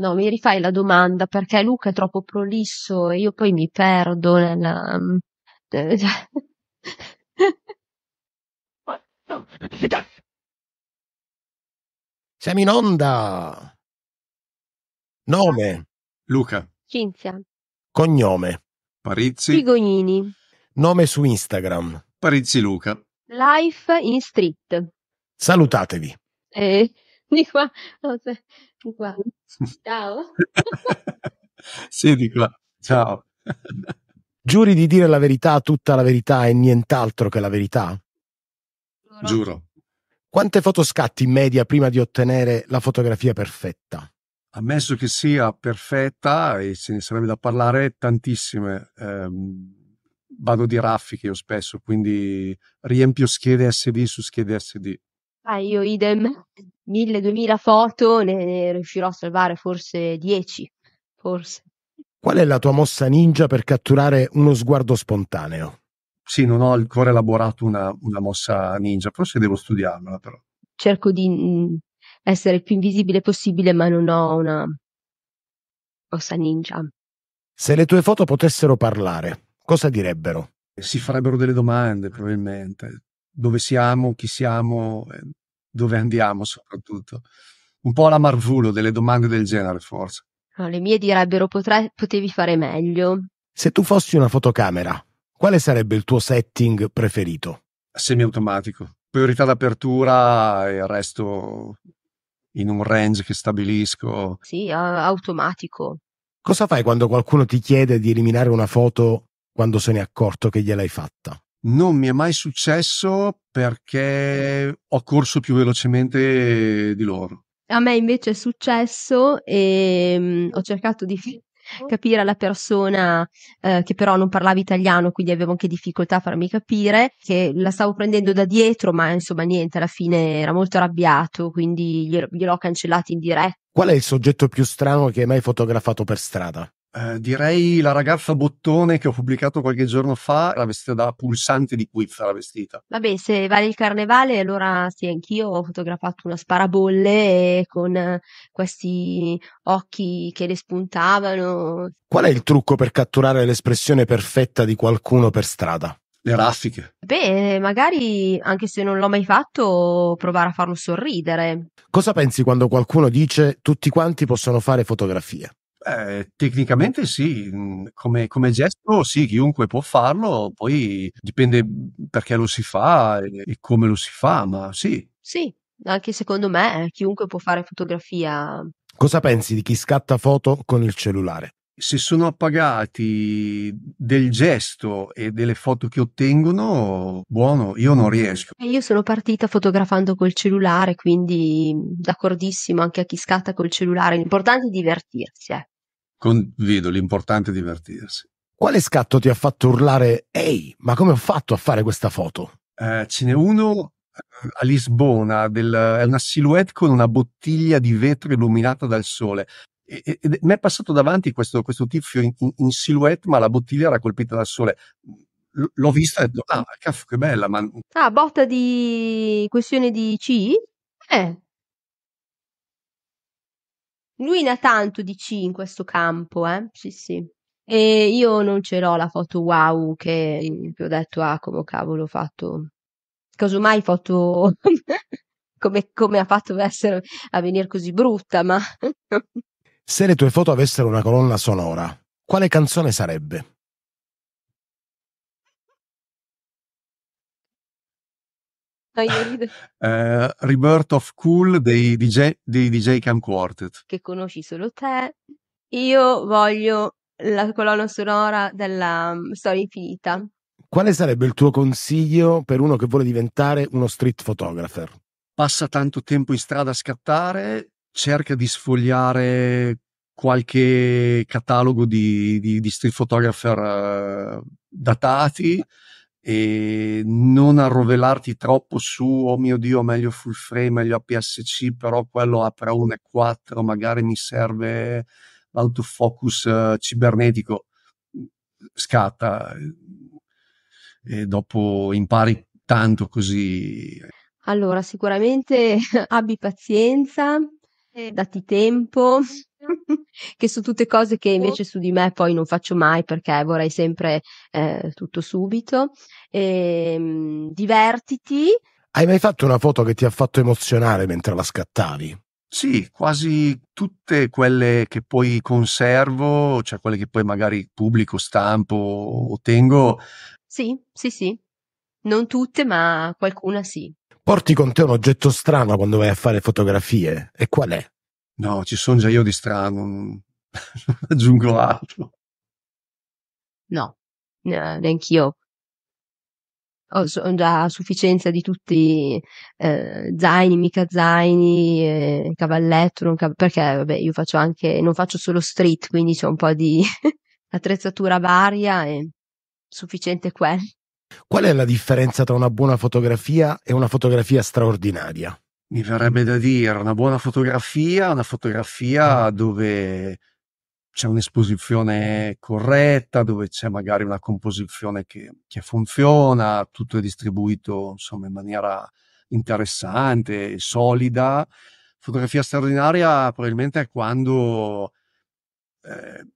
No, mi rifai la domanda perché Luca è troppo prolisso e io poi mi perdo nella... Ehm, Siamo in onda. Nome. Luca. Cinzia. Cognome. Parizzi. Pigognini. Nome su Instagram. Parizzi Luca. Life in street. Salutatevi. Eh, di qua... No, se... Guarda. Ciao. sì, di qua. Ciao. Giuri di dire la verità, tutta la verità e nient'altro che la verità? Giuro. Quante foto scatti in media prima di ottenere la fotografia perfetta? Ammesso che sia perfetta, e se ne sarebbe da parlare tantissime, ehm, vado di raffiche io spesso, quindi riempio schede SD su schede SD. Ah, io idem. mille, duemila foto ne riuscirò a salvare forse dieci, forse. Qual è la tua mossa ninja per catturare uno sguardo spontaneo? Sì, non ho ancora elaborato una, una mossa ninja, forse devo studiarla però. Cerco di mm, essere il più invisibile possibile, ma non ho una mossa ninja. Se le tue foto potessero parlare, cosa direbbero? Si farebbero delle domande probabilmente, dove siamo, chi siamo, ehm, dove andiamo soprattutto. Un po' alla Marvulo delle domande del genere, forse. No, le mie direbbero potrai, potevi fare meglio. Se tu fossi una fotocamera, quale sarebbe il tuo setting preferito? Semiautomatico. Priorità d'apertura e il resto in un range che stabilisco. Sì, automatico. Cosa fai quando qualcuno ti chiede di eliminare una foto quando se n'è accorto che gliel'hai fatta? Non mi è mai successo perché ho corso più velocemente di loro. A me invece è successo e ehm, mh, ho cercato di capire alla persona eh, che però non parlava italiano, quindi avevo anche difficoltà a farmi capire, che la stavo prendendo da dietro, ma insomma niente, alla fine era molto arrabbiato, quindi gliel'ho cancellato in diretta. Qual è il soggetto più strano che hai mai fotografato per strada? Eh, direi la ragazza bottone che ho pubblicato qualche giorno fa, era vestita da pulsante di quiz, era vestita. Vabbè, se vale il carnevale, allora sì, anch'io ho fotografato una sparabolle eh, con questi occhi che le spuntavano. Qual è il trucco per catturare l'espressione perfetta di qualcuno per strada? Le raffiche. Beh, magari anche se non l'ho mai fatto, provare a farlo sorridere. Cosa pensi quando qualcuno dice tutti quanti possono fare fotografia? Eh, tecnicamente sì, come, come, gesto sì, chiunque può farlo, poi dipende perché lo si fa e, come lo si fa, ma sì. Sì, anche secondo me eh, chiunque può fare fotografia. Cosa pensi di chi scatta foto con il cellulare? Se sono appagati del gesto e delle foto che ottengono, buono, io non riesco. io sono partita fotografando col cellulare, quindi d'accordissimo anche a chi scatta col cellulare, l'importante è divertirsi, eh. Convido, l'importante divertirsi. Quale scatto ti ha fatto urlare Ehi, ma come ho fatto a fare questa foto? Eh, ce n'è uno eh, a Lisbona, del, è una silhouette con una bottiglia di vetro illuminata dal sole. E, e, e mi è passato davanti questo, questo tizio in, in, silhouette, ma la bottiglia era colpita dal sole. L- l'ho vista e ho detto, ah, cazzo, che bella. Ma... Ah, botta di questione di C? Eh, lui ne ha tanto di C in questo campo, eh? Sì, sì. E io non ce l'ho la foto wow che, che ho detto, ah, come cavolo ho fatto. Casomai foto come, come, ha fatto essere, a venire così brutta, ma... Se le tue foto avessero una colonna sonora, quale canzone sarebbe? No, eh, Rebirth of Cool dei DJ, dei DJ Cam Quartet. Che conosci solo te. Io voglio la colonna sonora della um, storia infinita. Quale sarebbe il tuo consiglio per uno che vuole diventare uno street photographer? Passa tanto tempo in strada a scattare, cerca di sfogliare qualche catalogo di, di, di street photographer uh, datati e non arrovelarti troppo su oh mio dio meglio full frame meglio APS-C però quello apre e 4 magari mi serve l'autofocus eh, cibernetico scatta eh, e dopo impari tanto così allora sicuramente abbi pazienza eh, dati tempo che sono tutte cose che invece su di me poi non faccio mai perché vorrei sempre eh, tutto subito. E, ehm, mh, divertiti. Hai mai fatto una foto che ti ha fatto emozionare mentre la scattavi? Sì, quasi tutte quelle che poi conservo, cioè quelle che poi magari pubblico, stampo o tengo. Sì, sì, sì. Non tutte, ma qualcuna sì. Porti con te un oggetto strano quando vai a fare fotografie. E qual è? No, ci sono già io di strano, non aggiungo altro. No, neanche io. Ho sono già a sufficienza di tutti eh, zaini, mica zaini, eh, cavalletto, non cav- perché vabbè, io faccio anche, non faccio solo street, quindi c'è un po' di attrezzatura varia e sufficiente quello. Qual è la differenza tra una buona fotografia e una fotografia straordinaria? mi verrebbe da dire una buona fotografia, una fotografia dove c'è un'esposizione corretta, dove c'è magari una composizione che, che funziona, tutto è distribuito insomma in maniera interessante, solida. Fotografia straordinaria probabilmente è quando eh,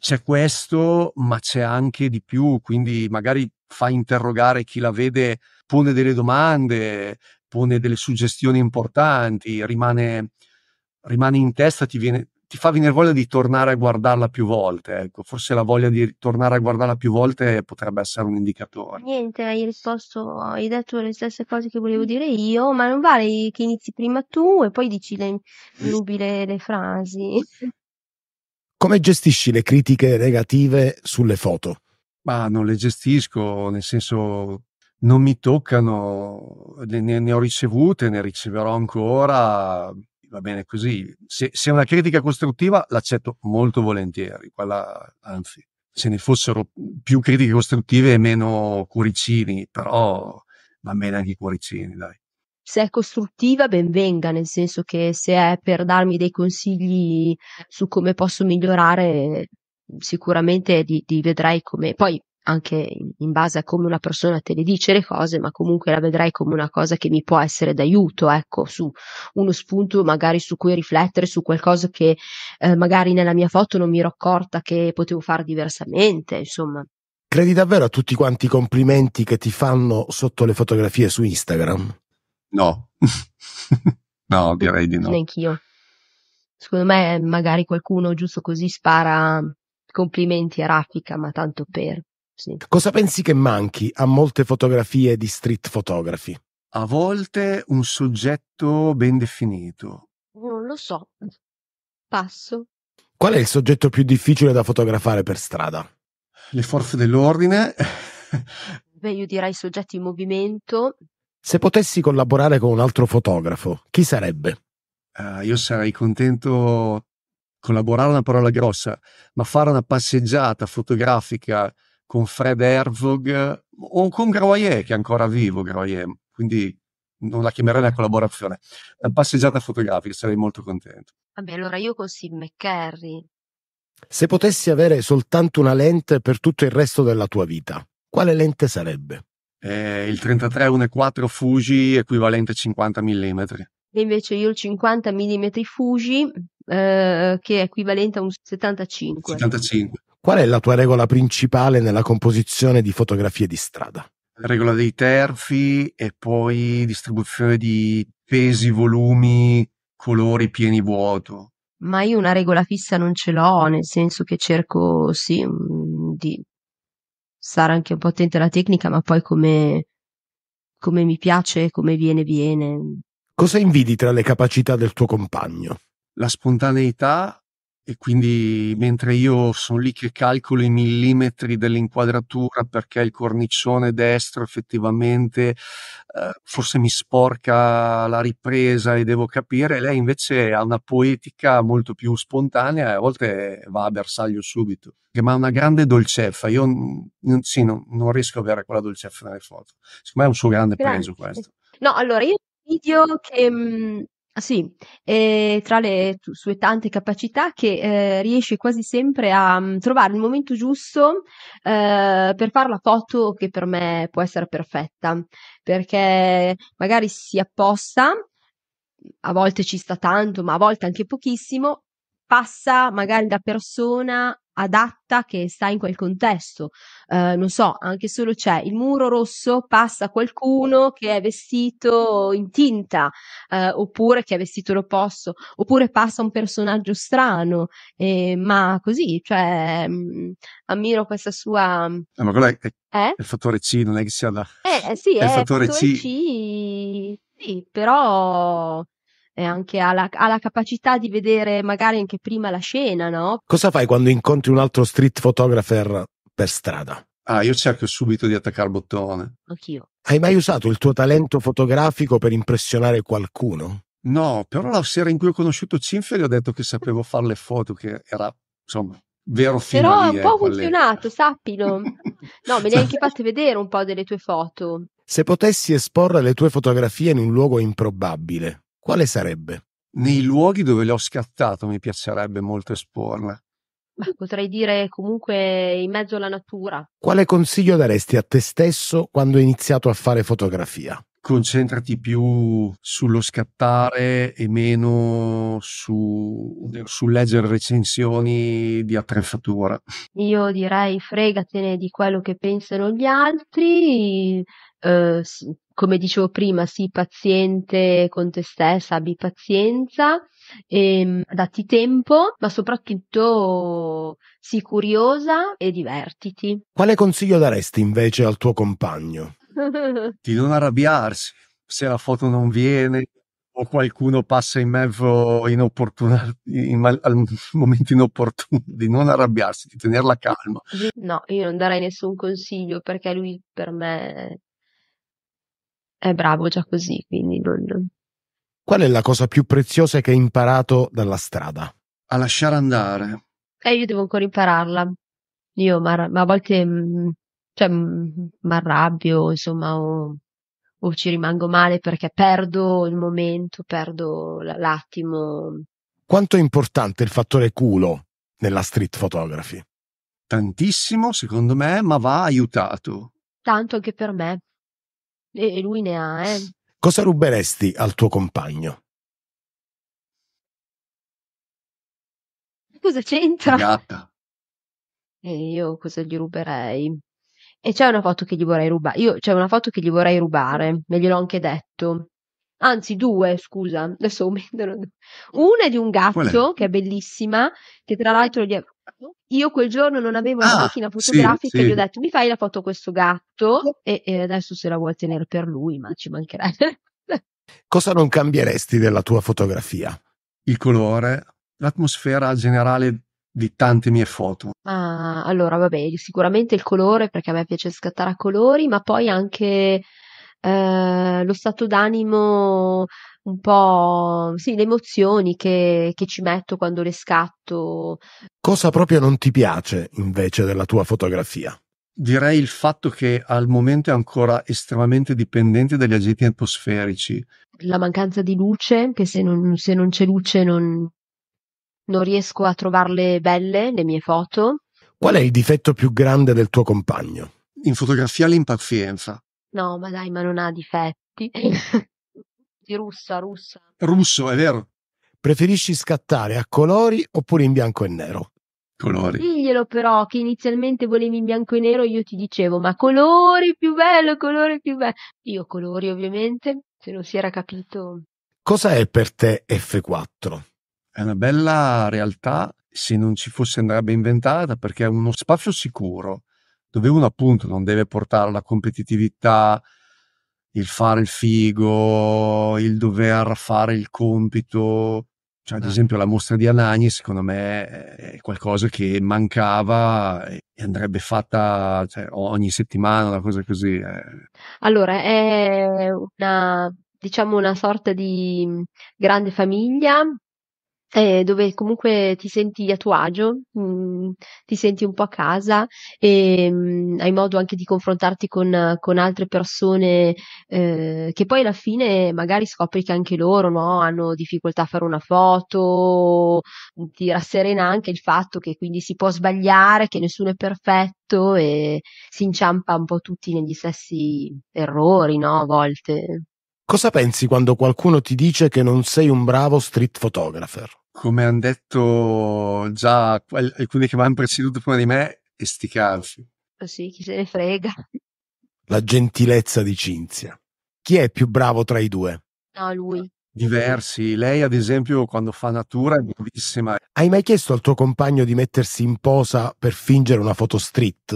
c'è questo, ma c'è anche di più, quindi magari fa interrogare chi la vede, pone delle domande, pone delle suggestioni importanti, rimane, rimane in testa, ti, viene, ti, fa venire voglia di tornare a guardarla più volte. Ecco. Forse la voglia di tornare a guardarla più volte potrebbe essere un indicatore. Niente, hai risposto, hai detto le stesse cose che volevo dire io, ma non vale che inizi prima tu e poi dici le, nubile le frasi. Come gestisci le critiche negative sulle foto? Ma non le gestisco, nel senso non mi toccano, ne, ne, ho ricevute, ne riceverò ancora, va bene così. Se, se, è una critica costruttiva l'accetto molto volentieri, quella, anzi, se ne fossero più critiche costruttive e meno cuoricini, però va bene anche i cuoricini, dai. Se è costruttiva, ben venga, nel senso che se è per darmi dei consigli su come posso migliorare, sicuramente li, li vedrai come. Poi anche in base a come una persona te le dice le cose, ma comunque la vedrai come una cosa che mi può essere d'aiuto, ecco, su uno spunto magari su cui riflettere, su qualcosa che eh, magari nella mia foto non mi ero accorta che potevo fare diversamente, insomma. Credi davvero a tutti quanti i complimenti che ti fanno sotto le fotografie su Instagram? No, no, direi di no. Neanch'io. Secondo me magari qualcuno giusto così spara complimenti a raffica, ma tanto per. Sì. Cosa pensi che manchi a molte fotografie di street photography? A volte un soggetto ben definito. Non lo so. Passo. Qual è il soggetto più difficile da fotografare per strada? Le forze dell'ordine. Beh, io direi soggetti in movimento. Se potessi collaborare con un altro fotografo, chi sarebbe? Uh, io sarei contento collaborare è una parola grossa, ma fare una passeggiata fotografica con Fred Herzog o con Groyer, che è ancora vivo Groyer, quindi non la chiamerei una collaborazione. passeggiata fotografica, sarei molto contento. Vabbè, allora io con Sid McCarry. Se potessi avere soltanto una lente per tutto il resto della tua vita, quale lente sarebbe? Eh, il 33 1.4 Fuji equivalente a 50 mm. E invece io il 50 mm Fuji eh, che è equivalente a un 75. 75. Qual è la tua regola principale nella composizione di fotografie di strada? Regola dei terzi e poi distribuzione di pesi, volumi, colori pieni vuoto. Ma io una regola fissa non ce l'ho, nel senso che cerco, sì, mm, di stare anche un po' attenta alla tecnica, ma poi come, come mi piace, come viene, viene. Cosa invidi tra le capacità del tuo compagno? La spontaneità e quindi mentre io sono lì che calcolo i millimetri dell'inquadratura perché il cornicione destro effettivamente eh, forse mi sporca la ripresa e devo capire, lei invece ha una poetica molto più spontanea e a volte va a bersaglio subito, ma ha una grande dolcezza, io non, sì, non, non riesco a avere quella dolcezza nelle foto, secondo me è un suo grande Grazie. peso questo. No, allora io video che mh, mm, Ah, sì, ehm, tra le sue tante capacità che, ehm, riesce quasi sempre a, mm, trovare il momento giusto, ehm, per fare la foto che per me può essere perfetta, perché magari si apposta, a volte ci sta tanto, ma a volte anche pochissimo, passa magari da persona adatta che sta in quel contesto. Eh, non so, anche solo c'è il muro rosso, passa qualcuno che è vestito in tinta, eh, oppure che è vestito l'opposto, oppure passa un personaggio strano, eh, ma così, cioè, mh, mm, ammiro questa sua... Eh, ma quello è, è eh? il fattore C, non è che sia la... Eh, eh sì, è, il fattore, fattore C. C. Sì, però e anche ha la, ha la, capacità di vedere magari anche prima la scena, no? Cosa fai quando incontri un altro street photographer per strada? Ah, io cerco subito di attaccare il bottone. Anch'io. Hai mai usato il tuo talento fotografico per impressionare qualcuno? No, però la sera in cui ho conosciuto Cinfe gli ho detto che sapevo fare le foto, che era, insomma, vero fino Però ha un eh, po' funzionato, sappilo. No, me ne hai anche fatte vedere un po' delle tue foto. Se potessi esporre le tue fotografie in un luogo improbabile, quale sarebbe? Nei luoghi dove l'ho scattato mi piacerebbe molto esporla. Ma potrei dire comunque in mezzo alla natura. Quale consiglio daresti a te stesso quando hai iniziato a fare fotografia? concentrati più sullo scattare e meno su, su, leggere recensioni di attrezzatura. Io direi fregatene di quello che pensano gli altri. Eh, come dicevo prima, sii paziente con te stessa, abbi pazienza, e, ehm, datti tempo, ma soprattutto sii curiosa e divertiti. Quale consiglio daresti invece al tuo compagno? di non arrabbiarsi se la foto non viene o qualcuno passa in mezzo inopportuna, in al momento inopportuno, di non arrabbiarsi, di tenerla calma. No, io non darei nessun consiglio perché lui per me è bravo già così, quindi non... Qual è la cosa più preziosa che hai imparato dalla strada? A lasciare andare. Eh, io devo ancora impararla. Io, ma, ma a volte mh, mm, cioè mi arrabbio, insomma, o, o ci rimango male perché perdo il momento, perdo l'attimo. Quanto è importante il fattore culo nella street photography? Tantissimo, secondo me, ma va aiutato. Tanto anche per me. E lui ne ha, eh. Cosa ruberesti al tuo compagno? Cosa c'entra? Gatta. E eh, io cosa gli ruberei? E c'è una foto che gli vorrei rubare. Io c'è una foto che gli vorrei rubare, me gliel'ho anche detto. Anzi, due, scusa, adesso aumentano. Una è di un gatto è? che è bellissima, che tra l'altro gli è... Ah, io quel giorno non avevo ah, la macchina fotografica sì, e gli ho detto mi fai la foto a questo gatto e, e adesso se la vuoi tenere per lui, ma ci mancherebbe. Cosa non cambieresti della tua fotografia? Il colore, l'atmosfera generale di tante mie foto. Ah, allora vabbè, sicuramente il colore perché a me piace scattare a colori, ma poi anche eh, lo stato d'animo, un po' sì, le emozioni che, che ci metto quando le scatto. Cosa proprio non ti piace invece della tua fotografia? Direi il fatto che al momento è ancora estremamente dipendente dagli agenti atmosferici. La mancanza di luce, che se non, se non c'è luce non, non riesco a trovarle belle le mie foto. Qual è il difetto più grande del tuo compagno? In fotografia l'impazienza. No, ma dai, ma non ha difetti. Di russa, russa. Russo, è vero. Preferisci scattare a colori oppure in bianco e nero? Colori. Diglielo però che inizialmente volevi in bianco e nero, io ti dicevo, ma colori più bello, colori più bello. Io colori ovviamente, se non si era capito. Cosa è per te F4? È una bella realtà se non ci fosse andrebbe inventata perché è uno spazio sicuro dove uno appunto non deve portare la competitività, il fare il figo, il dover fare il compito. Cioè, ad eh. esempio, la mostra di Anagni, secondo me, è qualcosa che mancava e andrebbe fatta cioè, ogni settimana, una cosa così. Eh. Allora, è una, diciamo, una sorta di mhmm, grande famiglia eh, dove comunque ti senti a tuo agio, mh, mm, ti senti un po' a casa e mh, mm, hai modo anche di confrontarti con, con altre persone eh, che poi alla fine magari scopri che anche loro no, hanno difficoltà a fare una foto, ti rasserena anche il fatto che quindi si può sbagliare, che nessuno è perfetto e si inciampa un po' tutti negli stessi errori no, a volte. Cosa pensi quando qualcuno ti dice che non sei un bravo street photographer? come hanno detto già alcuni che mi hanno preceduto prima di me, esticarsi. Oh sì, chi se ne frega. La gentilezza di Cinzia. Chi è più bravo tra i due? No, lui. Diversi. Lei, ad esempio, quando fa natura è bravissima. Hai mai chiesto al tuo compagno di mettersi in posa per fingere una foto street?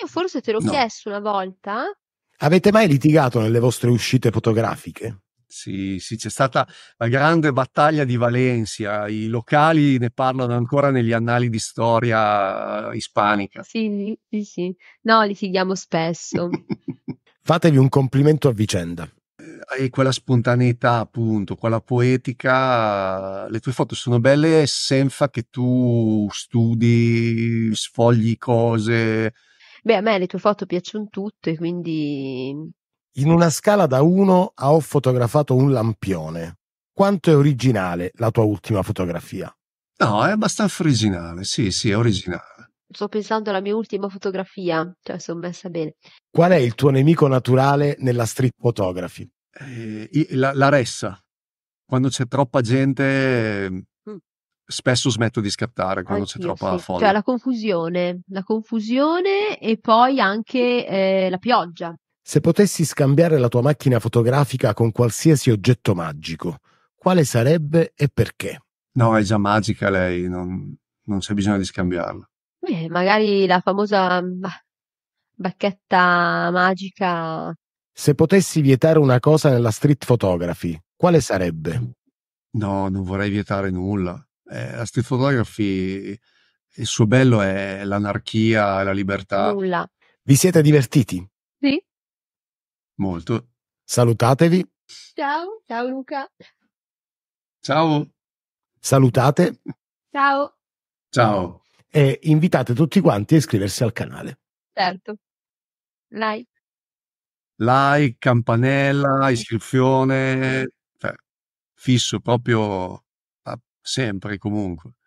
Io forse te l'ho no. chiesto una volta. Avete mai litigato nelle vostre uscite fotografiche? Sì, sì, c'è stata la grande battaglia di Valencia, i locali ne parlano ancora negli annali di storia ispanica. Sì, sì, sì. No, litighiamo spesso. Fatevi un complimento a vicenda. Eh, hai quella spontaneità, appunto, quella poetica. Le tue foto sono belle senza che tu studi, sfogli cose. Beh, a me le tue foto piacciono tutte, quindi in una scala da 1 a ho fotografato un lampione. Quanto è originale la tua ultima fotografia? No, è abbastanza originale, sì, sì, è originale. Sto pensando alla mia ultima fotografia, cioè sono messa bene. Qual è il tuo nemico naturale nella street photography? Eh, la, la, ressa. Quando c'è troppa gente, mm. spesso smetto di scattare quando Anch'io, c'è troppa sì. folla. Cioè la confusione, la confusione e poi anche eh, la pioggia. Se potessi scambiare la tua macchina fotografica con qualsiasi oggetto magico, quale sarebbe e perché? No, è già magica lei, non, non c'è bisogno di scambiarla. Beh, magari la famosa bacchetta magica. Se potessi vietare una cosa nella street photography, quale sarebbe? No, non vorrei vietare nulla. Eh, la street photography, il suo bello è l'anarchia, la libertà. Nulla. Vi siete divertiti? Sì. Molto. Salutatevi. Ciao, ciao Luca. Ciao. Salutate. Ciao. Ciao. E invitate tutti quanti a iscriversi al canale. Certo. Like. Like, campanella, iscrizione, cioè, fisso proprio ah, sempre comunque.